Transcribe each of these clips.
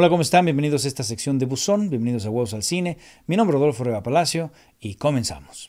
Hola, ¿cómo están? Bienvenidos a esta sección de Buzón, bienvenidos a Huevos al Cine. Mi nombre es Rodolfo Rega Palacio y comenzamos.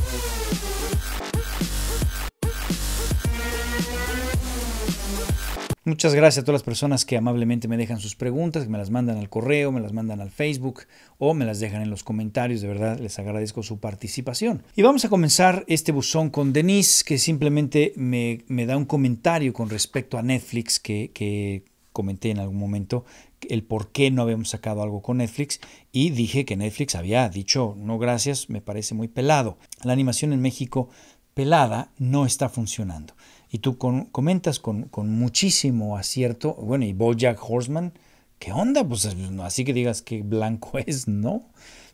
Muchas gracias a todas las personas que amablemente me dejan sus preguntas, que me las mandan al correo, me las mandan al Facebook o me las dejan en los comentarios. De verdad, les agradezco su participación. Y vamos a comenzar este buzón con Denise, que simplemente me, da un comentario con respecto a Netflix que, que comenté en algún momento, el por qué no habíamos sacado algo con Netflix y dije que Netflix había dicho no gracias, me parece muy pelado. La animación en México pelada no está funcionando. Y tú comentas con, muchísimo acierto, bueno, y Bojack Horseman, ¿qué onda? Pues así que digas que blanco es, ¿no?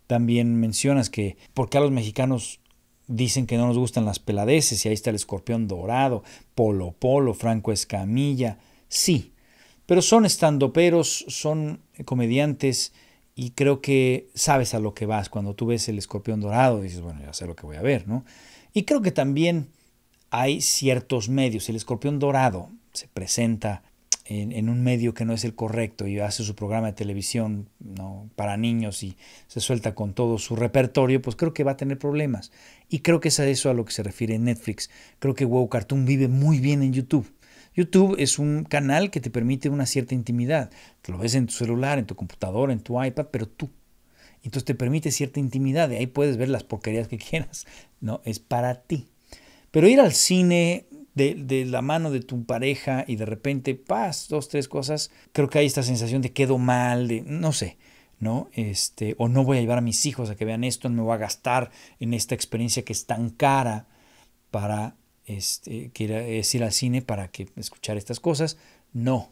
También mencionas que porque a los mexicanos dicen que no nos gustan las peladeces y ahí está el escorpión dorado, Polo Polo, Franco Escamilla. Sí, pero son estandoperos, son comediantes y creo que sabes a lo que vas. Cuando tú ves el escorpión dorado, dices, bueno, ya sé lo que voy a ver, ¿no? Y creo que también hay ciertos medios. El escorpión dorado se presenta en, un medio que no es el correcto y hace su programa de televisión ¿no? para niños y se suelta con todo su repertorio, pues creo que va a tener problemas. Y creo que es a eso a lo que se refiere Netflix. Creo que Wow Cartoon vive muy bien en YouTube. YouTube es un canal que te permite una cierta intimidad. Te lo ves en tu celular, en tu computador, en tu iPad, pero tú. Entonces te permite cierta intimidad De ahí puedes ver las porquerías que quieras. No, es para ti. Pero ir al cine de, la mano de tu pareja y de repente, paz, dos, tres cosas, creo que hay esta sensación de quedo mal, de no sé. ¿no? Este, o no voy a llevar a mis hijos a que vean esto, no me voy a gastar en esta experiencia que es tan cara para este, que ir al cine para que, escuchar estas cosas. No,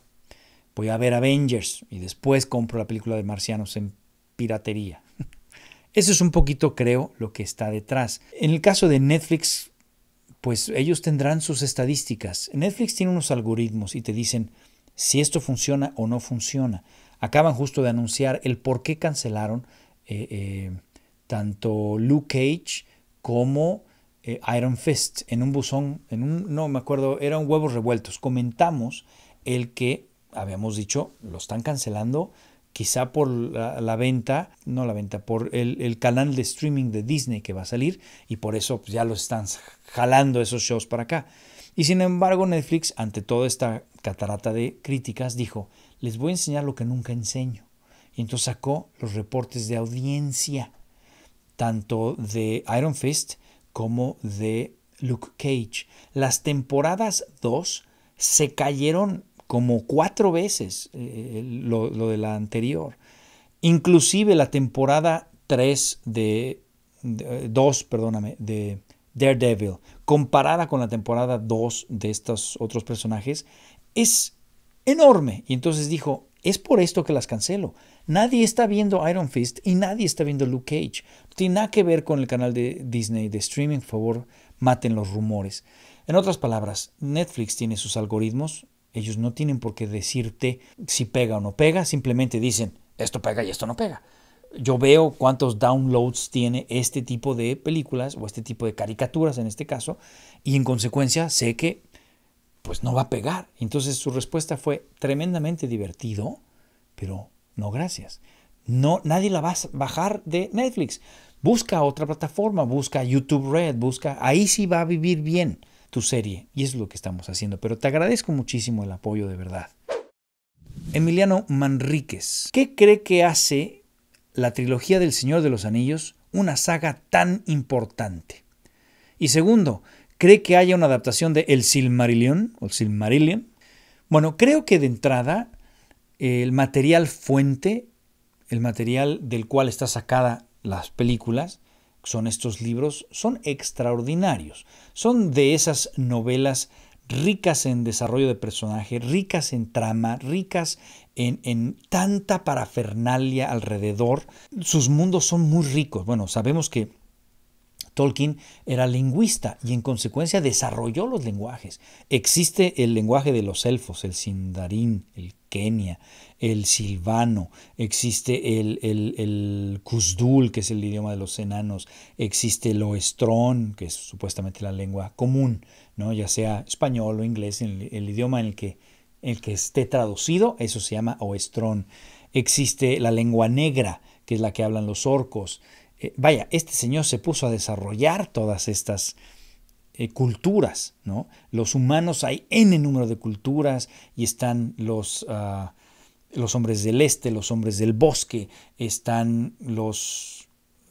voy a ver Avengers y después compro la película de Marcianos en piratería. Eso es un poquito, creo, lo que está detrás. En el caso de Netflix, pues ellos tendrán sus estadísticas. Netflix tiene unos algoritmos y te dicen si esto funciona o no funciona. Acaban justo de anunciar el por qué cancelaron eh, eh, tanto Luke Cage como eh, Iron Fist en un buzón, en un, no me acuerdo, eran huevos revueltos. Comentamos el que, habíamos dicho, lo están cancelando quizá por la, venta, no la venta, por el, canal de streaming de Disney que va a salir y por eso pues, ya lo están jalando esos shows para acá. Y sin embargo Netflix, ante toda esta catarata de críticas, dijo, les voy a enseñar lo que nunca enseño. Y entonces sacó los reportes de audiencia, tanto de Iron Fist como de Luke Cage. Las temporadas 2 se cayeron como cuatro veces eh, lo, de la anterior. Inclusive la temporada 3 de, 2, eh, perdóname, de Daredevil, comparada con la temporada 2 de estos otros personajes, es enorme. Y entonces dijo, es por esto que las cancelo. Nadie está viendo Iron Fist y nadie está viendo Luke Cage. Tiene nada que ver con el canal de Disney de streaming, por favor, maten los rumores. En otras palabras, Netflix tiene sus algoritmos, ellos no tienen por qué decirte si pega o no pega, simplemente dicen, esto pega y esto no pega. Yo veo cuántos downloads tiene este tipo de películas o este tipo de caricaturas en este caso, y en consecuencia sé que pues no va a pegar. Entonces su respuesta fue tremendamente divertido, pero no gracias. No, nadie la va a bajar de Netflix. Busca otra plataforma, busca YouTube Red, busca, ahí sí va a vivir bien tu serie. Y es lo que estamos haciendo. Pero te agradezco muchísimo el apoyo de verdad. Emiliano Manríquez, ¿qué cree que hace la trilogía del Señor de los Anillos una saga tan importante? Y segundo, cree que haya una adaptación de El Silmarillion Silmarillion. Bueno, creo que de entrada el material fuente, el material del cual están sacadas las películas, son estos libros, son extraordinarios. Son de esas novelas ricas en desarrollo de personaje, ricas en trama, ricas en, tanta parafernalia alrededor. Sus mundos son muy ricos. Bueno, sabemos que Tolkien era lingüista y en consecuencia desarrolló los lenguajes. Existe el lenguaje de los elfos, el sindarín, el kenia, el silvano, existe el, el, kuzdul, que es el idioma de los enanos, existe el oestrón, que es supuestamente la lengua común, ¿no? ya sea español o inglés, el, idioma en el que el que esté traducido, eso se llama oestrón. Existe la lengua negra, que es la que hablan los orcos. Eh, vaya, este señor se puso a desarrollar todas estas eh, culturas, ¿no? Los humanos, hay n número de culturas y están los, ah, hombres del este, los hombres del bosque, están los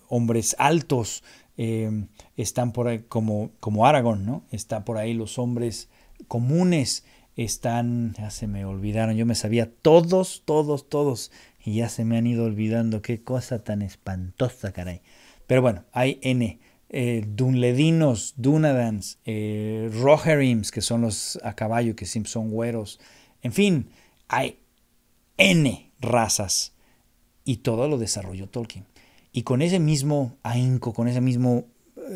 hombres altos, em, están por ahí como, como Aragón, ¿no? Está por ahí los hombres comunes, están, ya se me olvidaron, yo me sabía todos, todos, todos, y ya se me han ido olvidando, qué cosa tan espantosa, caray. Pero bueno, hay N. Eh, Dunledinos, Dunadans, eh, Roherims, que son los a caballo, que siempre son güeros. En fin, hay N razas. Y todo lo desarrolló Tolkien. Y con ese mismo ahínco, con ese mismo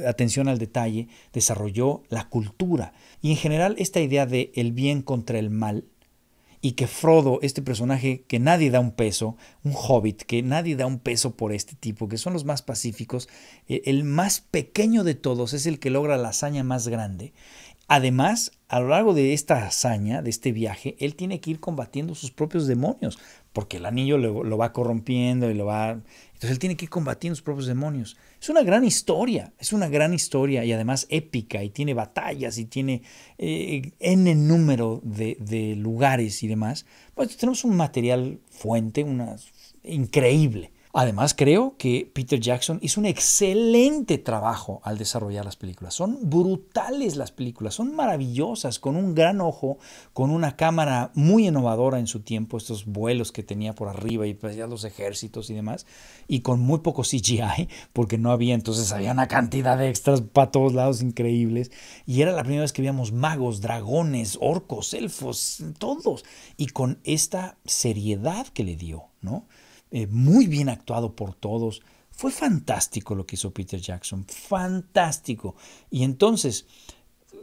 atención al detalle, desarrolló la cultura. Y en general esta idea de el bien contra el mal, y que Frodo, este personaje que nadie da un peso, un hobbit, que nadie da un peso por este tipo, que son los más pacíficos, eh, el más pequeño de todos es el que logra la hazaña más grande, Además, a lo largo de esta hazaña, de este viaje, él tiene que ir combatiendo sus propios demonios, porque el anillo lo, va corrompiendo y lo va... Entonces él tiene que ir combatiendo sus propios demonios. Es una gran historia, es una gran historia y además épica y tiene batallas y tiene eh, n número de, lugares y demás. Pues tenemos un material fuente, una, increíble Además, creo que Peter Jackson hizo un excelente trabajo al desarrollar las películas. Son brutales las películas, son maravillosas, con un gran ojo, con una cámara muy innovadora en su tiempo, estos vuelos que tenía por arriba y pues, los ejércitos y demás, y con muy poco CGI, porque no había, entonces había una cantidad de extras para todos lados increíbles. Y era la primera vez que veíamos magos, dragones, orcos, elfos, todos, y con esta seriedad que le dio, ¿no? Eh, muy bien actuado por todos. Fue fantástico lo que hizo Peter Jackson, fantástico. Y entonces,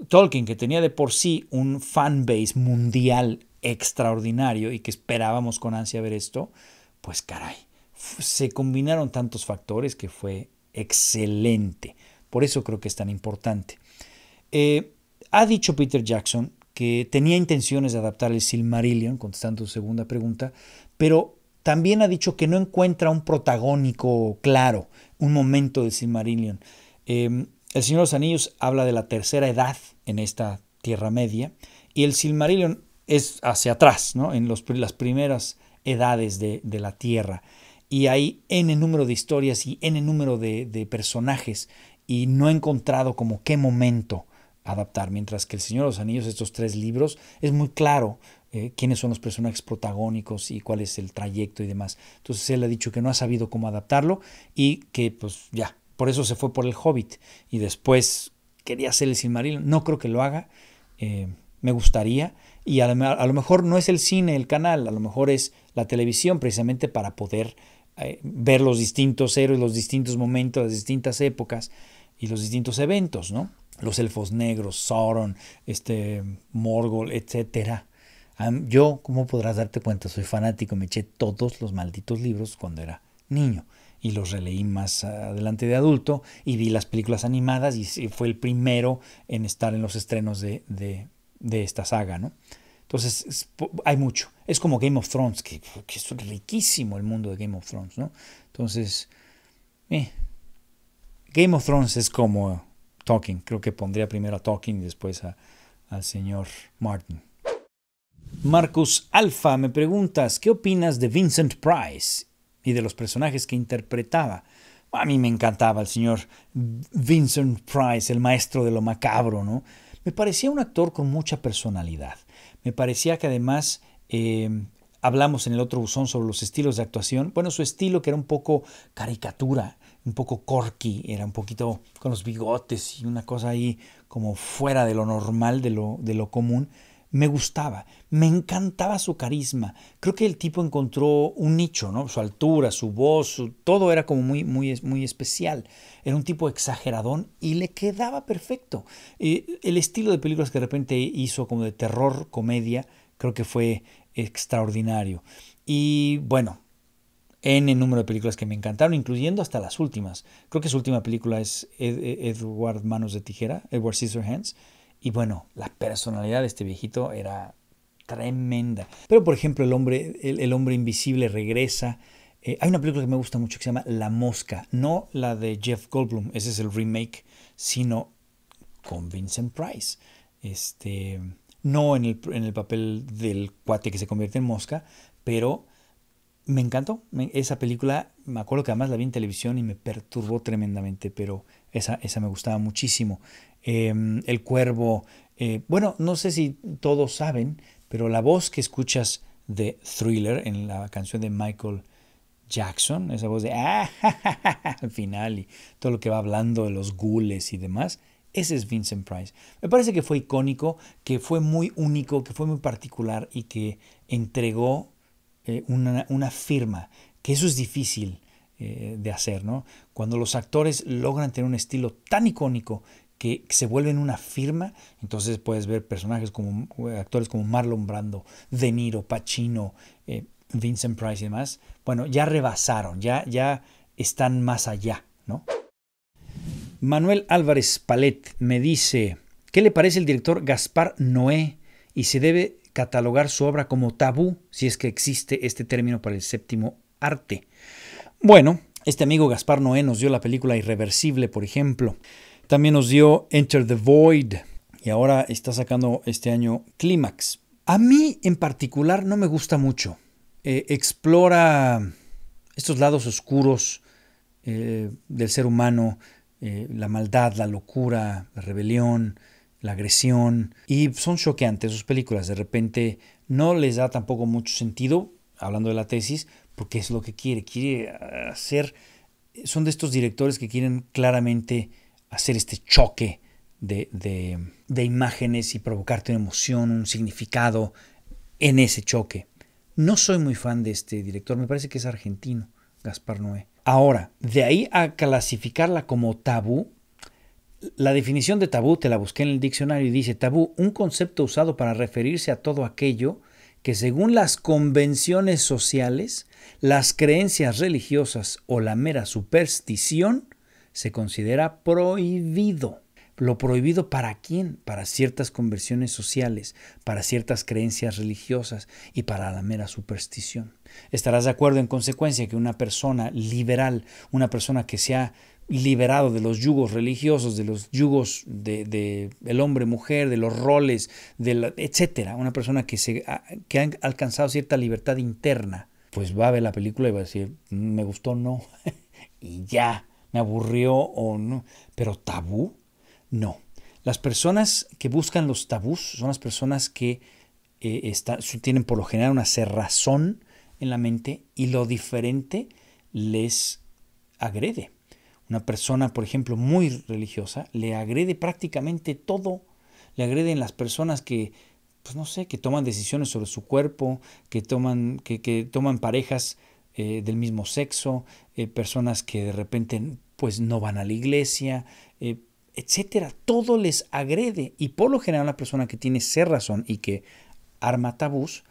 Tolkien, que tenía de por sí un fanbase mundial extraordinario y que esperábamos con ansia ver esto, pues caray, se combinaron tantos factores que fue excelente. Por eso creo que es tan importante. Eh, ha dicho Peter Jackson que tenía intenciones de adaptar el Silmarillion, contestando su segunda pregunta, pero también ha dicho que no encuentra un protagónico claro, un momento de Silmarillion. Em, el Señor de los Anillos habla de la tercera edad en esta Tierra Media y el Silmarillion es hacia atrás, ¿no? en las primeras edades de, la Tierra. Y hay n número de historias y n número de, personajes y no he encontrado como qué momento adaptar, mientras que el Señor de los Anillos, estos tres libros, es muy claro eh, quiénes son los personajes protagónicos y cuál es el trayecto y demás. Entonces él ha dicho que no ha sabido cómo adaptarlo y que pues ya, por eso se fue por el Hobbit y después quería hacer el Silmarillion. No creo que lo haga, eh, me gustaría y a lo, mejor no es el cine el canal, a lo mejor es la televisión precisamente para poder eh, ver los distintos héroes, los distintos momentos, las distintas épocas y los distintos eventos, ¿no? Los elfos negros, Sauron, este Morgul, etcétera yo, como podrás darte cuenta, soy fanático, me eché todos los malditos libros cuando era niño y los releí más adelante de adulto y vi las películas animadas y fue el primero en estar en los estrenos de, esta saga, Entonces hay mucho. Es como Game of Thrones, que, es riquísimo el mundo de Game of Thrones, ¿no? Entonces, eh, Game of Thrones es como Talking, Creo que pondría primero a Talking y después al señor Martin. Marcus Alfa, me preguntas, ¿qué opinas de Vincent Price y de los personajes que interpretaba? A mí me encantaba el señor Vincent Price, el maestro de lo macabro, ¿no? Me parecía un actor con mucha personalidad. Me parecía que además eh, hablamos en el otro buzón sobre los estilos de actuación. Bueno, su estilo que era un poco caricatura, un poco corky, era un poquito con los bigotes y una cosa ahí como fuera de lo normal, de lo, de lo común me gustaba, me encantaba su carisma. Creo que el tipo encontró un nicho, ¿no? Su altura, su voz, todo era como muy, muy, muy especial. Era un tipo exageradón y le quedaba perfecto. Eh, el estilo de películas que de repente hizo como de terror, comedia, creo que fue extraordinario. Y bueno, en el número de películas que me encantaron, incluyendo hasta las últimas. Creo que su última película es Edward Manos de Tijera, Edward Scissorhands. Y bueno, la personalidad de este viejito era tremenda. Pero por ejemplo, el hombre, hombre invisible regresa. Eh, hay una película que me gusta mucho que se llama La Mosca, no la de Jeff Goldblum, ese es el remake, sino con Vincent Price. Este, no en el, en el papel del cuate que se convierte en mosca, pero me encantó. esa película, me acuerdo que además la vi en televisión y me perturbó tremendamente, pero esa, esa me gustaba muchísimo. Em, el cuervo, eh, bueno, no sé si todos saben, pero la voz que escuchas de Thriller en la canción de Michael Jackson, esa voz de ah, al final y todo lo que va hablando de los gules y demás, ese es Vincent Price. Me parece que fue icónico, que fue muy único, que fue muy particular y que entregó eh, una, una, firma, que eso es difícil eh, de hacer, ¿no? Cuando los actores logran tener un estilo tan icónico que se vuelven una firma, entonces puedes ver personajes como eh, actores como Marlon Brando, De Niro, Pacino, Vincent Price y demás, bueno, ya rebasaron, ya, ya están más allá, ¿no? Manuel Álvarez Palet me dice, ¿qué le parece el director Gaspar Noé y se debe catalogar su obra como tabú, si es que existe este término para el séptimo arte. Bueno, este amigo Gaspar Noé nos dio la película Irreversible, por ejemplo. También nos dio Enter the Void y ahora está sacando este año Clímax. A mí en particular no me gusta mucho. Eh, explora estos lados oscuros eh, del ser humano, eh, la maldad, la locura, la rebelión, la agresión. Y son choqueantes sus películas. De repente no les da tampoco mucho sentido, hablando de la tesis, porque es lo que quiere. Quiere hacer. Son de estos directores que quieren claramente hacer este choque de, de imágenes y provocarte una emoción, un significado en ese choque. No soy muy fan de este director, me parece que es argentino, Gaspar Noé. Ahora, de ahí a clasificarla como tabú, la definición de tabú te la busqué en el diccionario y dice tabú, un concepto usado para referirse a todo aquello que según las convenciones sociales, las creencias religiosas o la mera superstición se considera prohibido. ¿Lo prohibido para quién? Para ciertas conversiones sociales, para ciertas creencias religiosas y para la mera superstición. Estarás de acuerdo en consecuencia que una persona liberal, una persona que sea liberado de los yugos religiosos, de los yugos del de, el hombre-mujer, de los roles, de etcétera. Una persona que, se, ha alcanzado cierta libertad interna, pues va a ver la película y va a decir, mm, me gustó, o no, y ya, me aburrió o no. Pero tabú, no. Las personas que buscan los tabús son las personas que eh, tienen por lo general una cerrazón en la mente y lo diferente les agrede. Una persona, por ejemplo, muy religiosa, le agrede prácticamente todo. Le agreden las personas que, pues no sé, que toman decisiones sobre su cuerpo, que toman, que, toman parejas eh, del mismo sexo, eh, personas que de repente pues no van a la iglesia, eh, etcétera. Todo les agrede. Y por lo general la persona que tiene ser razón y que arma tabús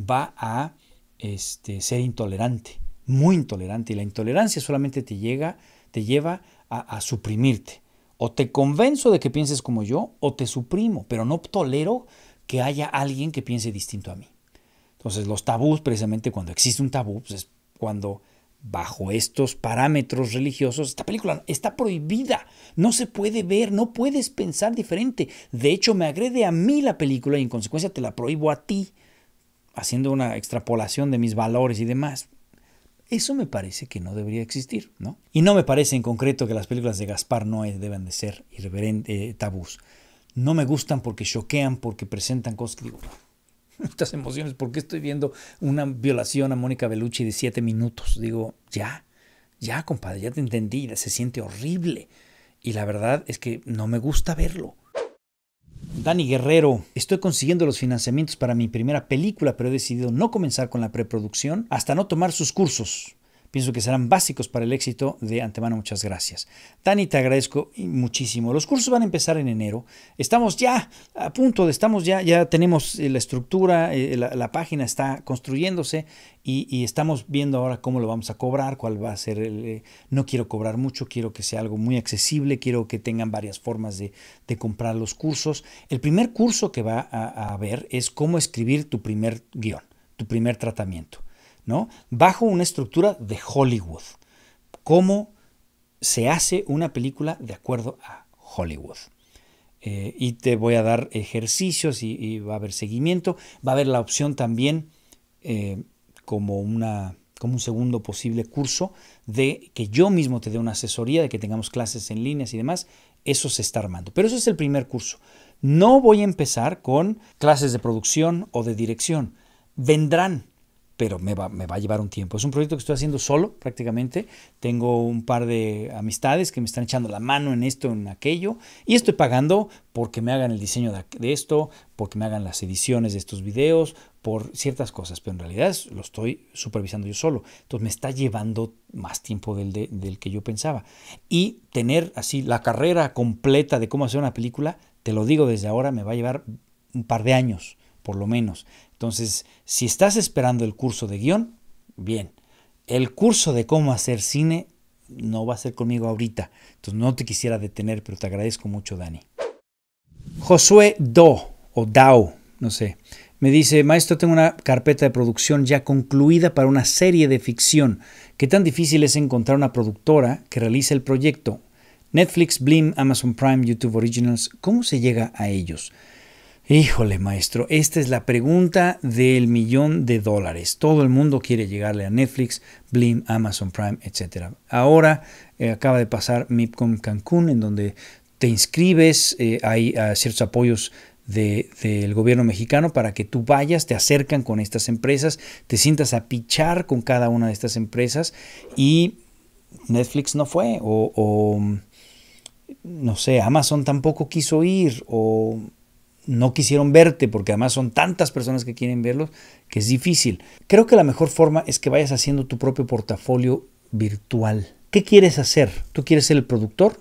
va a este, ser intolerante, muy intolerante. Y la intolerancia solamente te llega te lleva a, suprimirte. O te convenzo de que pienses como yo, o te suprimo, pero no tolero que haya alguien que piense distinto a mí. Entonces los tabús, precisamente cuando existe un tabú, pues, es cuando bajo estos parámetros religiosos, esta película está prohibida, no se puede ver, no puedes pensar diferente. De hecho, me agrede a mí la película y en consecuencia te la prohíbo a ti, haciendo una extrapolación de mis valores y demás. Eso me parece que no debería existir, ¿no? Y no me parece en concreto que las películas de Gaspar Noé deban de ser irreverentes, eh, tabús. No me gustan porque choquean, porque presentan cosas digo, estas emociones, ¿por qué estoy viendo una violación a Mónica Bellucci de siete minutos? Digo, ya, ya, compadre, ya te entendí, se siente horrible. Y la verdad es que no me gusta verlo. Dani Guerrero, estoy consiguiendo los financiamientos para mi primera película, pero he decidido no comenzar con la preproducción hasta no tomar sus cursos pienso que serán básicos para el éxito. De antemano, muchas gracias. Dani, te agradezco muchísimo. Los cursos van a empezar en enero. Estamos ya a punto de, estamos ya, ya tenemos eh, la estructura, eh, la, página está construyéndose y, estamos viendo ahora cómo lo vamos a cobrar, cuál va a ser el... Eh, no quiero cobrar mucho, quiero que sea algo muy accesible, quiero que tengan varias formas de, de comprar los cursos. El primer curso que va a, a ver es cómo escribir tu primer guión, tu primer tratamiento. Bajo una estructura de Hollywood. ¿Cómo se hace una película de acuerdo a Hollywood? Eh, y te voy a dar ejercicios y, va a haber seguimiento. Va a haber la opción también eh, como, una, como un segundo posible curso de que yo mismo te dé una asesoría, de que tengamos clases en líneas y demás. Eso se está armando. Pero eso es el primer curso. No voy a empezar con clases de producción o de dirección. Vendrán pero me va, a llevar un tiempo. Es un proyecto que estoy haciendo solo prácticamente. Tengo un par de amistades que me están echando la mano en esto, en aquello, y estoy pagando porque me hagan el diseño de, esto, porque me hagan las ediciones de estos videos, por ciertas cosas, pero en realidad lo estoy supervisando yo solo. Entonces me está llevando más tiempo del, del que yo pensaba. Y tener así la carrera completa de cómo hacer una película, te lo digo desde ahora, me va a llevar un par de años por lo menos. Entonces, si estás esperando el curso de guión, bien. El curso de cómo hacer cine no va a ser conmigo ahorita. Entonces, no te quisiera detener, pero te agradezco mucho, Dani. Josué Do, o Dao, no sé. Me dice, maestro, tengo una carpeta de producción ya concluida para una serie de ficción. ¿Qué tan difícil es encontrar una productora que realice el proyecto? Netflix, Blim, Amazon Prime, YouTube Originals, ¿cómo se llega a ellos? Híjole, maestro, esta es la pregunta del millón de dólares. Todo el mundo quiere llegarle a Netflix, Blim, Amazon Prime, etc. Ahora eh, acaba de pasar MIPCOM Cancún, en donde te inscribes, eh, hay ah, ciertos apoyos del gobierno mexicano para que tú vayas, te acercan con estas empresas, te sientas a pichar con cada una de estas empresas y Netflix no fue, o no sé, Amazon tampoco quiso ir, o no quisieron verte, porque además son tantas personas que quieren verlos, que es difícil. Creo que la mejor forma es que vayas haciendo tu propio portafolio virtual. ¿Qué quieres hacer? ¿Tú quieres ser el productor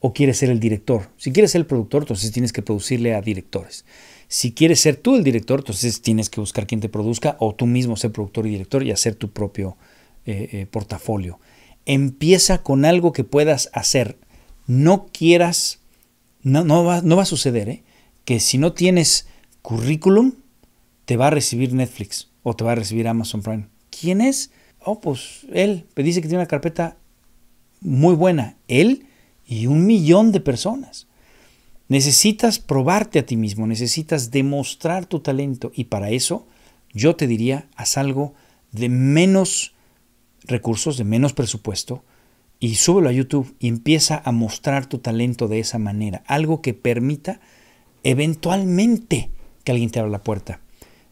o quieres ser el director? Si quieres ser el productor, entonces tienes que producirle a directores. Si quieres ser tú el director, entonces tienes que buscar quien te produzca o tú mismo ser productor y director y hacer tu propio eh, eh, portafolio. Empieza con algo que puedas hacer. No quieras, no, no, va, no va a suceder, ¿eh? que si no tienes currículum, te va a recibir Netflix o te va a recibir Amazon Prime. ¿Quién es? Oh, pues él. Me pues, dice que tiene una carpeta muy buena. Él y un millón de personas. Necesitas probarte a ti mismo, necesitas demostrar tu talento y para eso yo te diría, haz algo de menos recursos, de menos presupuesto y súbelo a YouTube y empieza a mostrar tu talento de esa manera, algo que permita eventualmente que alguien te abra la puerta.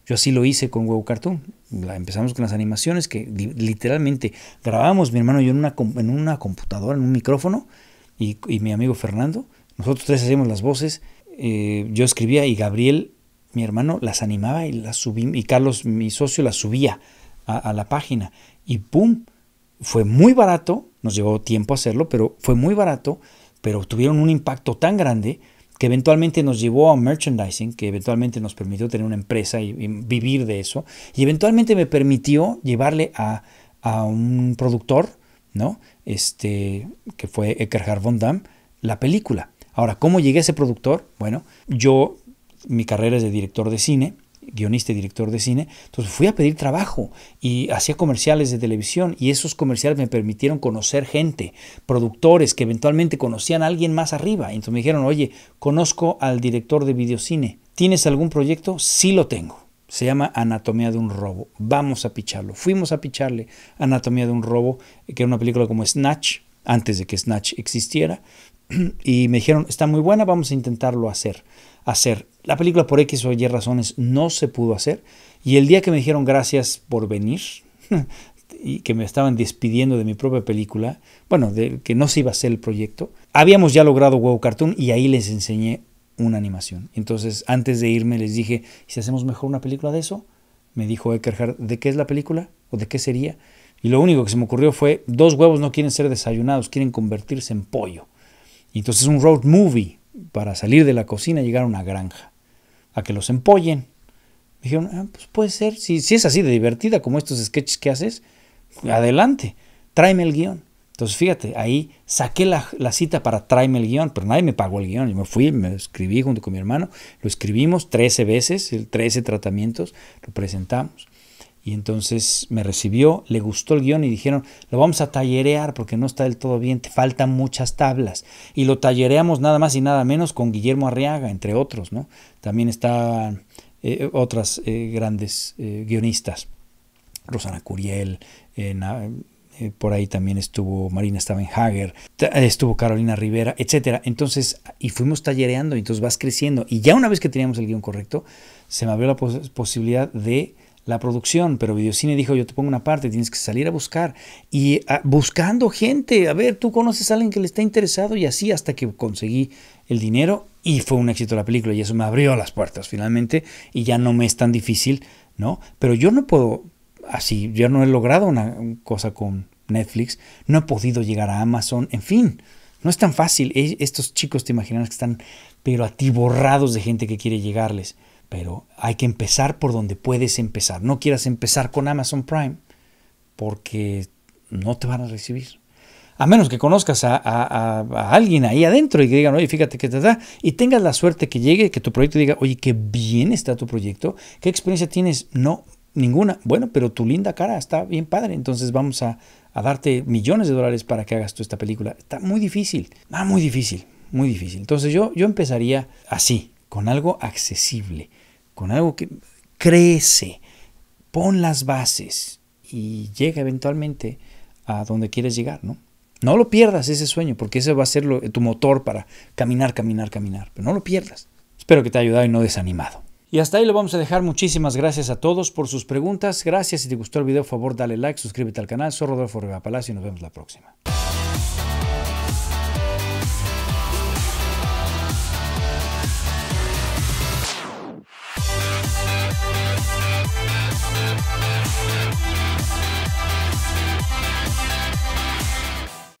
Yo así lo hice con Huevo Cartoon. La empezamos con las animaciones que literalmente grabamos mi hermano y yo en una, en una computadora, en un micrófono, y, mi amigo Fernando. Nosotros tres hacíamos las voces. Eh, yo escribía y Gabriel, mi hermano, las animaba y las subí, y Carlos, mi socio, las subía a, a la página. Y ¡pum! Fue muy barato, nos llevó tiempo hacerlo, pero fue muy barato, pero tuvieron un impacto tan grande que eventualmente nos llevó a merchandising, que eventualmente nos permitió tener una empresa y, vivir de eso, y eventualmente me permitió llevarle a, un productor, ¿no? Este, que fue Eckhart von Damme, la película. Ahora, ¿cómo llegué a ese productor? Bueno, yo, mi carrera es de director de cine, guionista y director de cine. Entonces fui a pedir trabajo y hacía comerciales de televisión y esos comerciales me permitieron conocer gente, productores que eventualmente conocían a alguien más arriba. Entonces me dijeron, oye, conozco al director de videocine. ¿Tienes algún proyecto? Sí lo tengo. Se llama Anatomía de un Robo. Vamos a picharlo. Fuimos a picharle Anatomía de un Robo, que era una película como Snatch, antes de que Snatch existiera. Y me dijeron, está muy buena, vamos a intentarlo hacer. hacer la película por X o Y razones no se pudo hacer. Y el día que me dijeron gracias por venir y que me estaban despidiendo de mi propia película, bueno, de que no se iba a hacer el proyecto, habíamos ya logrado huevo Cartoon y ahí les enseñé una animación. Entonces, antes de irme les dije, si hacemos mejor una película de eso? Me dijo Eckerhard, ¿de qué es la película? ¿O de qué sería? Y lo único que se me ocurrió fue, dos huevos no quieren ser desayunados, quieren convertirse en pollo. Y entonces un road movie para salir de la cocina y llegar a una granja, a que los empollen. Me dijeron, ah, pues puede ser, si, si es así de divertida como estos sketches que haces, adelante, tráeme el guión. Entonces, fíjate, ahí saqué la, la, cita para tráeme el guión, pero nadie me pagó el guión. Yo me fui, me escribí junto con mi hermano, lo escribimos 13 veces, 13 tratamientos, lo presentamos. Y entonces me recibió, le gustó el guión y dijeron, lo vamos a tallerear porque no está del todo bien, te faltan muchas tablas. Y lo tallereamos nada más y nada menos con Guillermo Arriaga, entre otros, ¿no? También estaban eh, otras eh, grandes eh, guionistas, Rosana Curiel, por ahí también estuvo Marina Stavenhager, estuvo Carolina Rivera, etcétera. Entonces, y fuimos tallereando, y entonces vas creciendo. Y ya una vez que teníamos el guión correcto, se me abrió la posibilidad de la producción, pero Videocine dijo, yo te pongo una parte, tienes que salir a buscar. Y ah, buscando gente, a ver, tú conoces a alguien que le está interesado y así hasta que conseguí el dinero y fue un éxito la película y eso me abrió las puertas finalmente y ya no me es tan difícil, ¿no? Pero yo no puedo, así, yo no he logrado una cosa con Netflix, no he podido llegar a Amazon, en fin. No es tan fácil. E, estos chicos te imaginas que están pero atiborrados de gente que quiere llegarles pero hay que empezar por donde puedes empezar. No quieras empezar con Amazon Prime porque no te van a recibir. A menos que conozcas a, alguien ahí adentro y que digan, oye, fíjate que te da, y tengas la suerte que llegue, que tu proyecto diga, oye, qué bien está tu proyecto, qué experiencia tienes, no, ninguna, bueno, pero tu linda cara está bien padre, entonces vamos a, darte millones de dólares para que hagas tú esta película. Está muy difícil, ah, muy difícil, muy difícil. Entonces yo, yo empezaría así, con algo accesible, con algo que crece, pon las bases y llega eventualmente a donde quieres llegar, ¿no? No lo pierdas ese sueño, porque ese va a ser tu motor para caminar, caminar, caminar. Pero no lo pierdas. Espero que te haya ayudado y no desanimado. Y hasta ahí lo vamos a dejar. Muchísimas gracias a todos por sus preguntas. Gracias. Si te gustó el video, por favor, dale like, suscríbete al canal. Soy Rodolfo Rivera Palacio y nos vemos la próxima.